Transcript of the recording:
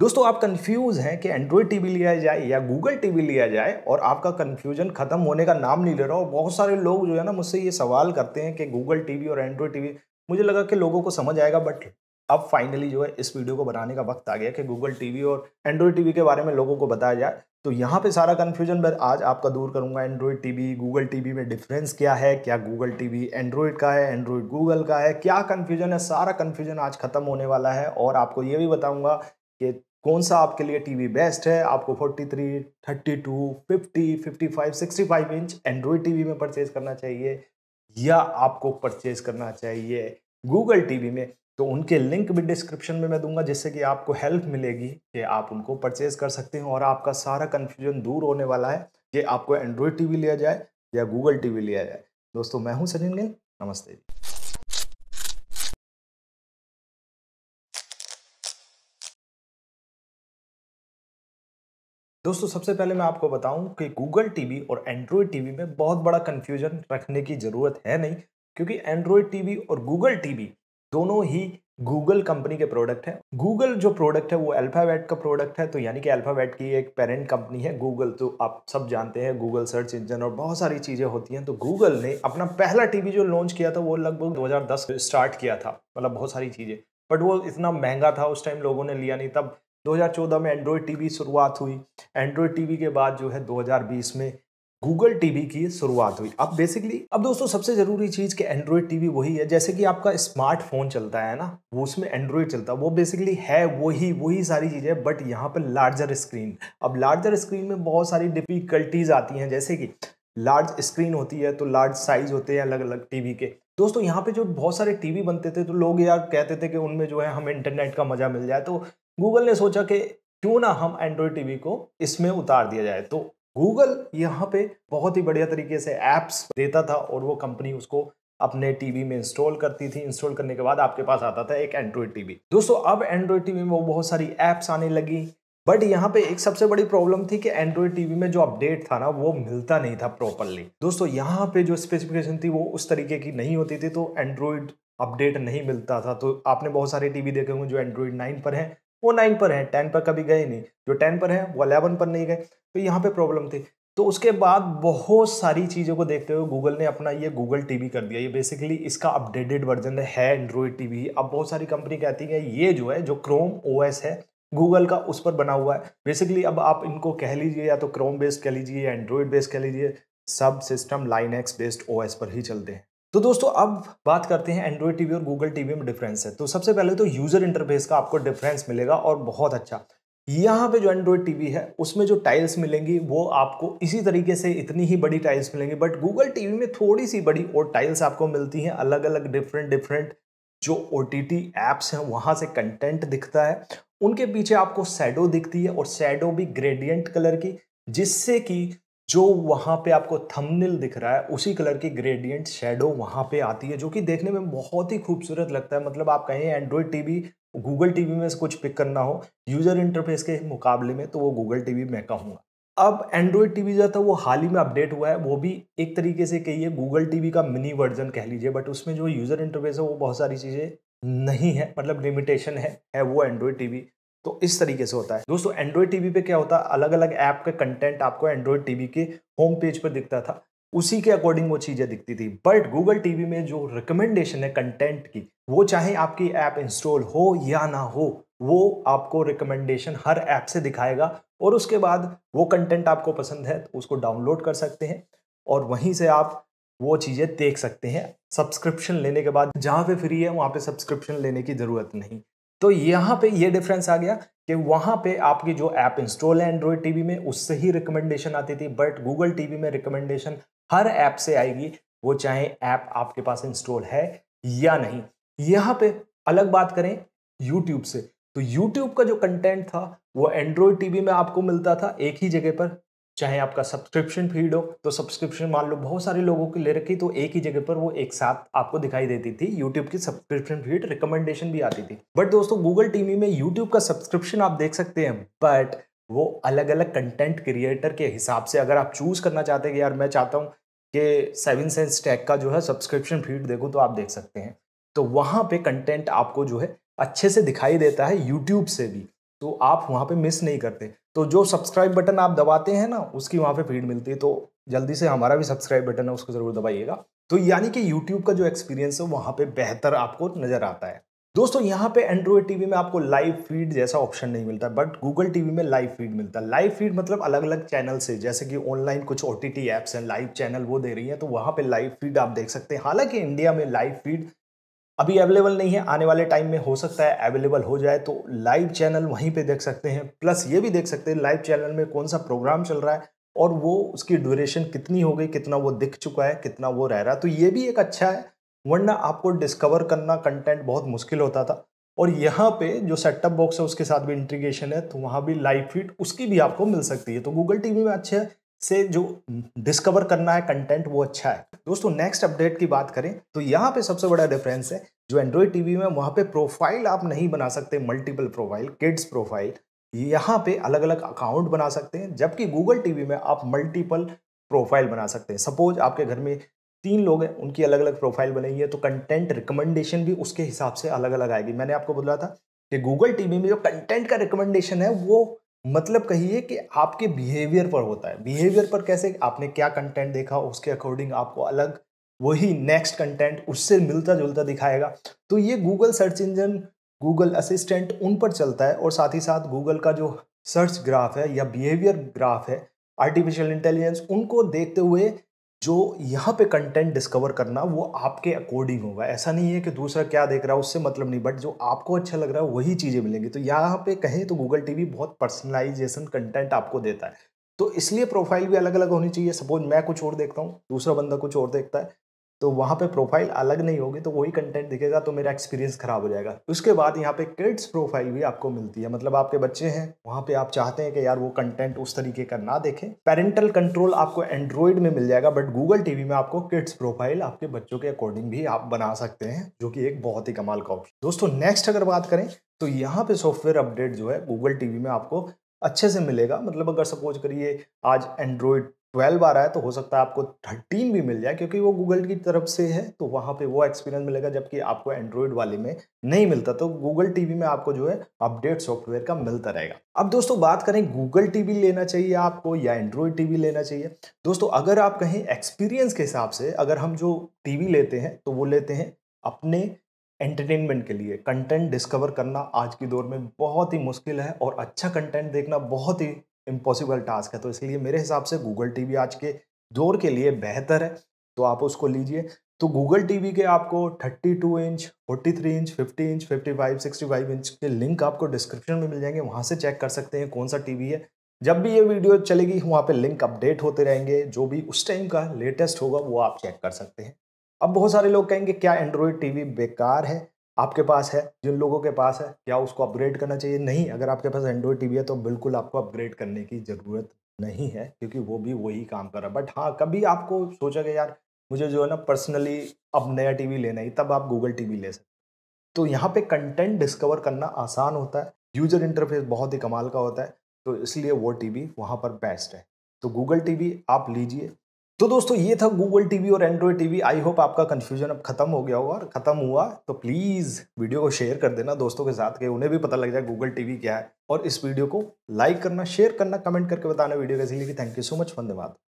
दोस्तों आप कंफ्यूज हैं कि एंड्रॉयड टीवी लिया जाए या गूगल टीवी लिया जाए और आपका कंफ्यूजन खत्म होने का नाम नहीं ले रहा और बहुत सारे लोग जो है ना मुझसे ये सवाल करते हैं कि गूगल टीवी और एंड्रॉयड टीवी मुझे लगा कि लोगों को समझ आएगा बट अब फाइनली जो है इस वीडियो को बनाने का वक्त आ गया कि गूगल टी और एंड्रॉयड टी के बारे में लोगों को बताया जाए तो यहाँ पर सारा कन्फ्यूजन मैं आज आपका दूर करूँगा एंड्रॉयड वी गूगल टी में डिफरेंस क्या है क्या गूगल टी एंड्रॉयड का है एंड्रॉयड गूगल का है क्या कन्फ्यूजन है सारा कन्फ्यूजन आज खत्म होने वाला है और आपको ये भी बताऊँगा कि कौन सा आपके लिए टीवी बेस्ट है आपको 43, 32, 50, 55, 65 इंच एंड्रॉयड टीवी में परचेज करना चाहिए या आपको परचेज करना चाहिए गूगल टीवी में तो उनके लिंक भी डिस्क्रिप्शन में मैं दूंगा जिससे कि आपको हेल्प मिलेगी कि आप उनको परचेज कर सकते हो और आपका सारा कन्फ्यूजन दूर होने वाला है कि आपको एंड्रॉयड टी लिया जाए या गूगल टी लिया जाए दोस्तों मैं हूँ सचिन गिल नमस्ते दोस्तों सबसे पहले मैं आपको बताऊं कि गूगल टीवी और एंड्रॉयड टीवी में बहुत बड़ा कन्फ्यूजन रखने की ज़रूरत है नहीं क्योंकि एंड्रॉयड टीवी और गूगल टीवी दोनों ही गूगल कंपनी के प्रोडक्ट हैं गूगल जो प्रोडक्ट है वो अल्फ़ाबेट का प्रोडक्ट है तो यानी कि अल्फ़ाबेट की एक पेरेंट कंपनी है गूगल तो आप सब जानते हैं गूगल सर्च इंजन और बहुत सारी चीज़ें होती हैं तो गूगल ने अपना पहला टी जो लॉन्च किया था वो लगभग दो स्टार्ट किया था मतलब बहुत सारी चीज़ें बट वो इतना महंगा था उस टाइम लोगों ने लिया नहीं तब 2014 में एंड्रॉयड टीवी शुरुआत हुई एंड्रॉयड टीवी के बाद जो है 2020 में गूगल टीवी की शुरुआत हुई अब बेसिकली अब दोस्तों सबसे ज़रूरी चीज़ कि एंड्रॉयड टीवी वही है जैसे कि आपका स्मार्टफोन चलता है ना वो उसमें एंड्रॉयड चलता है वो बेसिकली है वही वही सारी चीज़ें बट यहाँ पर लार्जर स्क्रीन अब लार्जर स्क्रीन में बहुत सारी डिफिकल्टीज आती हैं जैसे कि लार्ज स्क्रीन होती है तो लार्ज साइज होते हैं अलग अलग टी के दोस्तों यहाँ पे जो बहुत सारे टीवी बनते थे तो लोग यार कहते थे कि उनमें जो है हमें इंटरनेट का मज़ा मिल जाए तो गूगल ने सोचा कि क्यों ना हम एंड्रॉयड टीवी को इसमें उतार दिया जाए तो गूगल यहाँ पे बहुत ही बढ़िया तरीके से ऐप्स देता था और वो कंपनी उसको अपने टीवी में इंस्टॉल करती थी इंस्टॉल करने के बाद आपके पास आता था एक एंड्रॉयड टीवी दोस्तों अब एंड्रॉयड टीवी में वो बहुत सारी ऐप्स आने लगी बट यहाँ पे एक सबसे बड़ी प्रॉब्लम थी कि एंड्रॉयड टीवी में जो अपडेट था ना वो मिलता नहीं था प्रॉपरली दोस्तों यहाँ पे जो स्पेसिफिकेशन थी वो उस तरीके की नहीं होती थी तो एंड्रॉयड अपडेट नहीं मिलता था तो आपने बहुत सारे टीवी देखे होंगे जो एंड्रॉयड नाइन पर हैं वो नाइन पर है टेन पर कभी गए नहीं जो टेन पर है वो अलेवन पर नहीं गए तो यहाँ पे प्रॉब्लम थी तो उसके बाद बहुत सारी चीज़ों को देखते हुए गूगल ने अपना ये गूगल टीवी कर दिया ये बेसिकली इसका अपडेटेड वर्जन है एंड्रॉयड टीवी अब बहुत सारी कंपनी कहती है ये जो है जो क्रोम ओएस है गूगल का उस पर बना हुआ है बेसिकली अब आप इनको कह लीजिए या तो क्रोम बेस्ड कह लीजिए या एंड्रॉयड बेस्ड कह लीजिए सब system Linux based O पर ही चलते हैं तो दोस्तों अब बात करते हैं एंड्रॉयड टीवी और गूगल टीवी में डिफरेंस है तो सबसे पहले तो यूज़र इंटरफेस का आपको डिफरेंस मिलेगा और बहुत अच्छा यहाँ पे जो एंड्रॉयड टीवी है उसमें जो टाइल्स मिलेंगी वो आपको इसी तरीके से इतनी ही बड़ी टाइल्स मिलेंगी बट गूगल टीवी में थोड़ी सी बड़ी और टाइल्स आपको मिलती हैं अलग अलग डिफरेंट डिफरेंट जो ओ टी टी हैं वहाँ से कंटेंट दिखता है उनके पीछे आपको सैडो दिखती है और सैडो भी ग्रेडियंट कलर की जिससे कि जो वहाँ पे आपको थंबनेल दिख रहा है उसी कलर की ग्रेडियंट शेडो वहाँ पे आती है जो कि देखने में बहुत ही खूबसूरत लगता है मतलब आप कहें एंड्रॉयड टीवी गूगल टीवी में से कुछ पिक करना हो यूज़र इंटरफेस के मुकाबले में तो वो गूगल टीवी मैं कहूँगा अब एंड्रॉयड टीवी जो था तो वो हाल ही में अपडेट हुआ है वो भी एक तरीके से कहिए गूगल टीवी का मिनी वर्जन कह लीजिए बट उसमें जो यूज़र इंटरफेस है वो बहुत सारी चीज़ें नहीं है मतलब लिमिटेशन है है वो एंड्रॉयड टीवी तो इस तरीके से होता है दोस्तों एंड्रॉयड टीवी पे क्या होता है अलग अलग ऐप का कंटेंट आपको एंड्रॉयड टीवी के होम पेज पर दिखता था उसी के अकॉर्डिंग वो चीज़ें दिखती थी बट गूगल टीवी में जो रिकमेंडेशन है कंटेंट की वो चाहे आपकी ऐप इंस्टॉल हो या ना हो वो आपको रिकमेंडेशन हर ऐप से दिखाएगा और उसके बाद वो कंटेंट आपको पसंद है तो उसको डाउनलोड कर सकते हैं और वहीं से आप वो चीज़ें देख सकते हैं सब्सक्रिप्शन लेने के बाद जहाँ पे फ्री है वहाँ पे सब्सक्रिप्शन लेने की ज़रूरत नहीं तो यहाँ पे ये डिफरेंस आ गया कि वहाँ पे आपकी जो ऐप इंस्टॉल है एंड्रॉयड टीवी में उससे ही रिकमेंडेशन आती थी बट गूगल टीवी में रिकमेंडेशन हर ऐप से आएगी वो चाहे ऐप आपके पास इंस्टॉल है या नहीं यहाँ पे अलग बात करें यूट्यूब से तो यूट्यूब का जो कंटेंट था वो एंड्रॉयड टीवी में आपको मिलता था एक ही जगह पर चाहे आपका सब्सक्रिप्शन फीड हो तो सब्सक्रिप्शन मान लो बहुत सारे लोगों की ले रखी तो एक ही जगह पर वो एक साथ आपको दिखाई देती थी यूट्यूब की सब्सक्रिप्शन फीड रिकमेंडेशन भी आती थी बट दोस्तों गूगल टीवी में यूट्यूब का सब्सक्रिप्शन आप देख सकते हैं बट वो अलग अलग कंटेंट क्रिएटर के हिसाब से अगर आप चूज़ करना चाहते हैं कि यार मैं चाहता हूँ कि सेवन सेंस टैग का जो है सब्सक्रिप्शन फीड देखो तो आप देख सकते हैं तो वहाँ पे कंटेंट आपको जो है अच्छे से दिखाई देता है यूट्यूब से भी तो आप वहाँ पे मिस नहीं करते तो जो सब्सक्राइब बटन आप दबाते हैं ना उसकी वहाँ पे फीड मिलती है तो जल्दी से हमारा भी सब्सक्राइब बटन है उसको ज़रूर दबाइएगा तो यानी कि यूट्यूब का जो एक्सपीरियंस है वहाँ पे बेहतर आपको नज़र आता है दोस्तों यहाँ पे एंड्रॉयड टीवी में आपको लाइव फीड जैसा ऑप्शन नहीं मिलता बट गूगल टीवी में लाइव फीड मिलता है लाइव फीड मतलब अलग अलग चैनल से जैसे कि ऑनलाइन कुछ ओ टी एप्स हैं लाइव चैनल वो दे रही हैं तो वहाँ पे लाइव फीड आप देख सकते हैं हालांकि इंडिया में लाइव फीड अभी अवेलेबल नहीं है आने वाले टाइम में हो सकता है अवेलेबल हो जाए तो लाइव चैनल वहीं पे देख सकते हैं प्लस ये भी देख सकते हैं लाइव चैनल में कौन सा प्रोग्राम चल रहा है और वो उसकी ड्यूरेशन कितनी हो गई कितना वो दिख चुका है कितना वो रह रहा है तो ये भी एक अच्छा है वरना आपको डिस्कवर करना कंटेंट बहुत मुश्किल होता था और यहाँ पे जो सेटअप बॉक्स है उसके साथ भी इंटीग्रेशन है तो वहाँ भी लाइव फीड उसकी भी आपको मिल सकती है तो गूगल टी में अच्छे है से जो डिस्कवर करना है कंटेंट वो अच्छा है दोस्तों नेक्स्ट अपडेट की बात करें तो यहाँ पे सबसे बड़ा डिफरेंस है जो एंड्रॉयड टीवी में वहाँ पे प्रोफाइल आप नहीं बना सकते मल्टीपल प्रोफाइल किड्स प्रोफाइल यहाँ पे अलग अलग अकाउंट बना सकते हैं जबकि गूगल टीवी में आप मल्टीपल प्रोफाइल बना सकते हैं सपोज आपके घर में तीन लोग हैं उनकी अलग अलग प्रोफाइल है तो कंटेंट रिकमेंडेशन भी उसके हिसाब से अलग अलग आएगी मैंने आपको बोला था कि गूगल टीवी में जो कंटेंट का रिकमेंडेशन है वो मतलब कहिए कि आपके बिहेवियर पर होता है बिहेवियर पर कैसे आपने क्या कंटेंट देखा उसके अकॉर्डिंग आपको अलग वही नेक्स्ट कंटेंट उससे मिलता जुलता दिखाएगा तो ये Google search engine Google assistant उन पर चलता है और साथ ही साथ गूगल का जो सर्च ग्राफ है या बिहेवियर ग्राफ है आर्टिफिशियल इंटेलिजेंस उनको देखते हुए जो यहाँ पे कंटेंट डिस्कवर करना वो आपके अकॉर्डिंग होगा ऐसा नहीं है कि दूसरा क्या देख रहा है उससे मतलब नहीं बट जो आपको अच्छा लग रहा है वही चीज़ें मिलेंगी तो यहाँ पे कहें तो गूगल टीवी बहुत पर्सनलाइजेशन कंटेंट आपको देता है तो इसलिए प्रोफाइल भी अलग अलग होनी चाहिए सपोज मैं कुछ और देखता हूँ दूसरा बंदा कुछ और देखता है तो वहाँ पे प्रोफाइल अलग नहीं होगी तो वही कंटेंट दिखेगा तो मेरा एक्सपीरियंस खराब हो जाएगा उसके बाद यहाँ पे किड्स प्रोफाइल भी आपको मिलती है मतलब आपके बच्चे हैं वहाँ पे आप चाहते हैं कि यार वो कंटेंट उस तरीके का ना देखें पेरेंटल कंट्रोल आपको एंड्रॉयड में मिल जाएगा बट गूगल टीवी में आपको किड्स प्रोफाइल आपके बच्चों के अकॉर्डिंग भी आप बना सकते हैं जो कि एक बहुत ही कमाल का ऑप्शन दोस्तों नेक्स्ट अगर बात करें तो यहाँ पे सॉफ्टवेयर अपडेट जो है गूगल टीवी में आपको अच्छे से मिलेगा मतलब अगर सपोज करिए आज एंड्रॉयड ट्वेल्व आ रहा है तो हो सकता है आपको थर्टीन भी मिल जाए क्योंकि वो गूगल की तरफ से है तो वहाँ पे वो एक्सपीरियंस मिलेगा जबकि आपको एंड्रॉयड वाले में नहीं मिलता तो गूगल टीवी में आपको जो है अपडेट सॉफ्टवेयर का मिलता रहेगा अब दोस्तों बात करें गूगल टीवी लेना चाहिए आपको या एंड्रॉयड टीवी लेना चाहिए दोस्तों अगर आप कहें एक्सपीरियंस के हिसाब से अगर हम जो टीवी लेते हैं तो वो लेते हैं अपने एंटरटेनमेंट के लिए कंटेंट डिस्कवर करना आज के दौर में बहुत ही मुश्किल है और अच्छा कंटेंट देखना बहुत ही इम्पॉसिबल टास्क है तो इसलिए मेरे हिसाब से गूगल टी आज के दौर के लिए बेहतर है तो आप उसको लीजिए तो गूगल टी के आपको 32 इंच 43 इंच 50 इंच 55 65 इंच के लिंक आपको डिस्क्रिप्शन में मिल जाएंगे वहाँ से चेक कर सकते हैं कौन सा टीवी है जब भी ये वीडियो चलेगी वहाँ पे लिंक अपडेट होते रहेंगे जो भी उस टाइम का लेटेस्ट होगा वो आप चेक कर सकते हैं अब बहुत सारे लोग कहेंगे क्या एंड्रॉयड टी बेकार है आपके पास है जिन लोगों के पास है क्या उसको अपग्रेड करना चाहिए नहीं अगर आपके पास एंड्रॉयड टीवी है तो बिल्कुल आपको अपग्रेड करने की ज़रूरत नहीं है क्योंकि वो भी वही काम कर रहा है बट हाँ कभी आपको सोचा कि यार मुझे जो है ना पर्सनली अब नया टीवी लेना ही तब आप गूगल टीवी ले सकते तो यहाँ पे कंटेंट डिस्कवर करना आसान होता है यूजर इंटरफेस बहुत ही कमाल का होता है तो इसलिए वो टीवी वहाँ पर बेस्ट है तो गूगल टीवी आप लीजिए तो दोस्तों ये था गूगल टीवी और एंड्रॉयड टीवी आई होप आपका कन्फ्यूजन अब खत्म हो गया होगा और खत्म हुआ तो प्लीज़ वीडियो को शेयर कर देना दोस्तों के साथ के उन्हें भी पता लग जाए गूगल टीवी क्या है और इस वीडियो को लाइक करना शेयर करना कमेंट करके बताना वीडियो कैसी लगी थैंक यू सो मच धन्यवाद